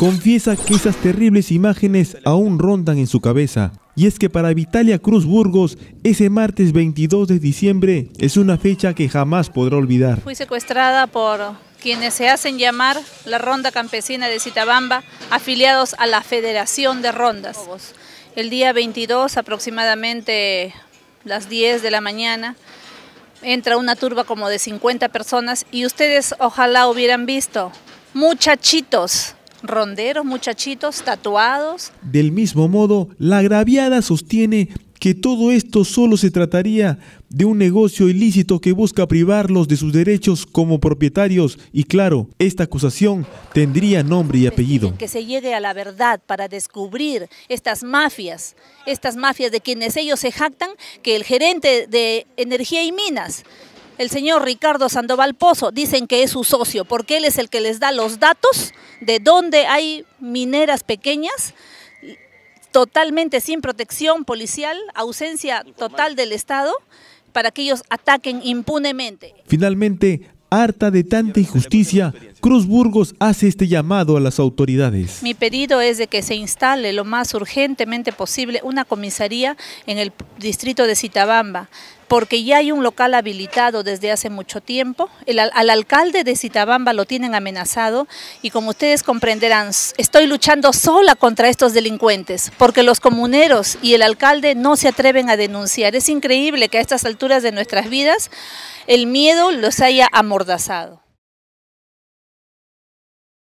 Confiesa que esas terribles imágenes aún rondan en su cabeza. Y es que para Vitalia Cruz Burgos, ese martes 22 de diciembre es una fecha que jamás podrá olvidar. Fui secuestrada por quienes se hacen llamar la Ronda Campesina de Citabamba, afiliados a la Federación de Rondas. El día 22, aproximadamente las 10 de la mañana, entra una turba como de 50 personas y ustedes ojalá hubieran visto muchachitos ronderos, muchachitos tatuados. Del mismo modo, la agraviada sostiene que todo esto solo se trataría de un negocio ilícito que busca privarlos de sus derechos como propietarios y claro, esta acusación tendría nombre y apellido. Que se llegue a la verdad para descubrir estas mafias, estas mafias de quienes ellos se jactan, que el gerente de Energía y Minas el señor Ricardo Sandoval Pozo, dicen que es su socio, porque él es el que les da los datos de dónde hay mineras pequeñas, totalmente sin protección policial, ausencia total del Estado, para que ellos ataquen impunemente. Finalmente, harta de tanta injusticia, Cruz Burgos hace este llamado a las autoridades. Mi pedido es de que se instale lo más urgentemente posible una comisaría en el distrito de Citabamba porque ya hay un local habilitado desde hace mucho tiempo. al alcalde de Citabamba lo tienen amenazado y como ustedes comprenderán, estoy luchando sola contra estos delincuentes, porque los comuneros y el alcalde no se atreven a denunciar. Es increíble que a estas alturas de nuestras vidas el miedo los haya amordazado.